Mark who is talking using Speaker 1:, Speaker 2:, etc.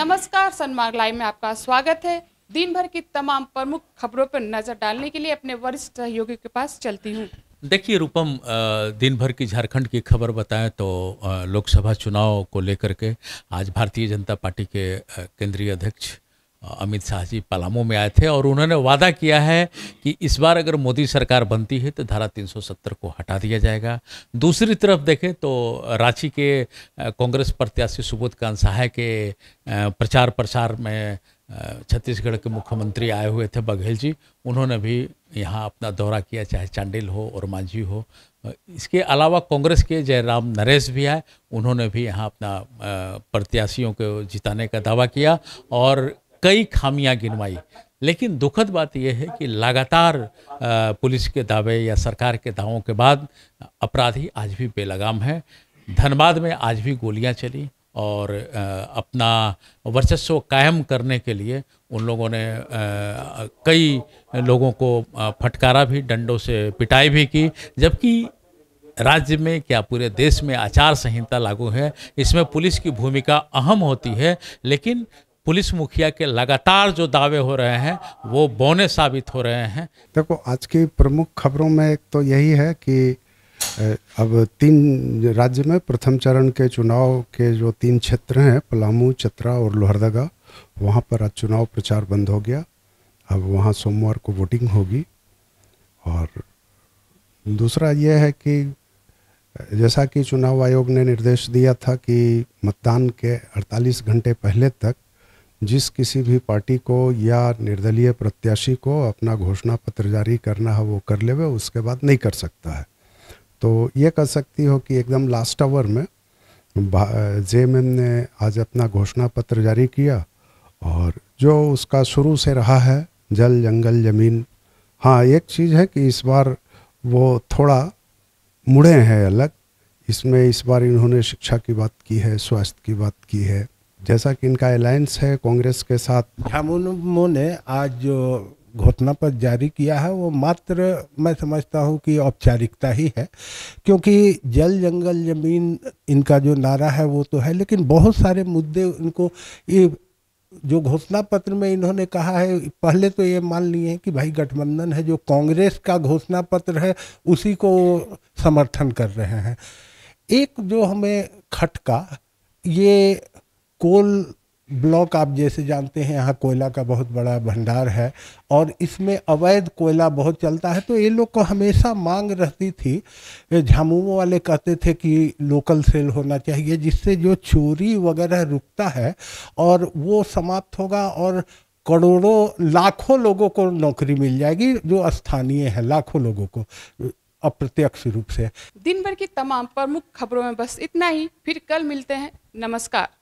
Speaker 1: नमस्कार सनमार्ग लाइव में आपका स्वागत है दिन भर की तमाम प्रमुख खबरों पर नजर डालने के लिए अपने वरिष्ठ सहयोगी के पास चलती हूँ
Speaker 2: देखिए रूपम दिन भर की झारखंड की खबर बताएं तो लोकसभा चुनाव को लेकर के आज भारतीय जनता पार्टी के केंद्रीय अध्यक्ष अमित शाह जी पलामू में आए थे और उन्होंने वादा किया है कि इस बार अगर मोदी सरकार बनती है तो धारा 370 को हटा दिया जाएगा दूसरी तरफ देखें तो रांची के कांग्रेस प्रत्याशी सुबोध कांत सहाय के प्रचार प्रसार में छत्तीसगढ़ के मुख्यमंत्री आए हुए थे बघेल जी उन्होंने भी यहाँ अपना दौरा किया चाहे चांडिल हो और मांझी हो इसके अलावा कांग्रेस के जयराम नरेश भी आए उन्होंने भी यहाँ अपना प्रत्याशियों को जिताने का दावा किया और कई खामियां गिनवाई लेकिन दुखद बात यह है कि लगातार पुलिस के दावे या सरकार के दावों के बाद अपराधी आज भी बेलगाम है धनबाद में आज भी गोलियां चली और अपना वर्चस्व कायम करने के लिए उन लोगों ने कई लोगों को फटकारा भी डंडों से पिटाई भी की जबकि राज्य में क्या पूरे देश में आचार संहिता लागू है इसमें पुलिस की भूमिका अहम होती है लेकिन पुलिस मुखिया के लगातार जो दावे हो रहे हैं वो बौने साबित हो रहे हैं
Speaker 3: देखो आज की प्रमुख खबरों में एक तो यही है कि अब तीन राज्य में प्रथम चरण के चुनाव के जो तीन क्षेत्र हैं पलामू चतरा और लोहरदगा वहाँ पर आज चुनाव प्रचार बंद हो गया अब वहाँ सोमवार को वोटिंग होगी और दूसरा यह है कि जैसा कि चुनाव आयोग ने निर्देश दिया था कि मतदान के 48 घंटे पहले तक जिस किसी भी पार्टी को या निर्दलीय प्रत्याशी को अपना घोषणा पत्र जारी करना है वो कर ले उसके बाद नहीं कर सकता है तो ये कर सकती हो कि एकदम लास्ट आवर में एम ने आज अपना घोषणा पत्र जारी किया और जो उसका शुरू से रहा है जल जंगल ज़मीन हाँ एक चीज़ है कि इस बार वो थोड़ा मुड़े हैं अलग इसमें इस बार इन्होंने शिक्षा की बात की है स्वास्थ्य की बात की है जैसा कि इनका अलायंस है कांग्रेस के साथ झामुर्मो
Speaker 4: ने आज जो घोषणा पत्र जारी किया है वो मात्र मैं समझता हूँ कि औपचारिकता ही है क्योंकि जल जंगल जमीन इनका जो नारा है वो तो है लेकिन बहुत सारे मुद्दे इनको ये जो घोषणा पत्र में इन्होंने कहा है पहले तो ये मान लिए हैं कि भाई गठबंधन है जो कांग्रेस का घोषणा पत्र है उसी को समर्थन कर रहे हैं एक जो हमें खटका ये कोल ब्लॉक आप जैसे जानते हैं यहाँ कोयला का बहुत बड़ा भंडार है और इसमें अवैध कोयला बहुत चलता है तो ये लोग को हमेशा मांग रहती थी झामुमो वाले कहते थे कि लोकल सेल होना चाहिए जिससे जो चोरी वगैरह रुकता है और वो समाप्त होगा और करोड़ों लाखों लोगों को नौकरी मिल जाएगी जो स्थानीय है लाखों लोगों को अप्रत्यक्ष रूप से
Speaker 1: दिन भर की तमाम प्रमुख खबरों में बस इतना ही फिर कल मिलते हैं नमस्कार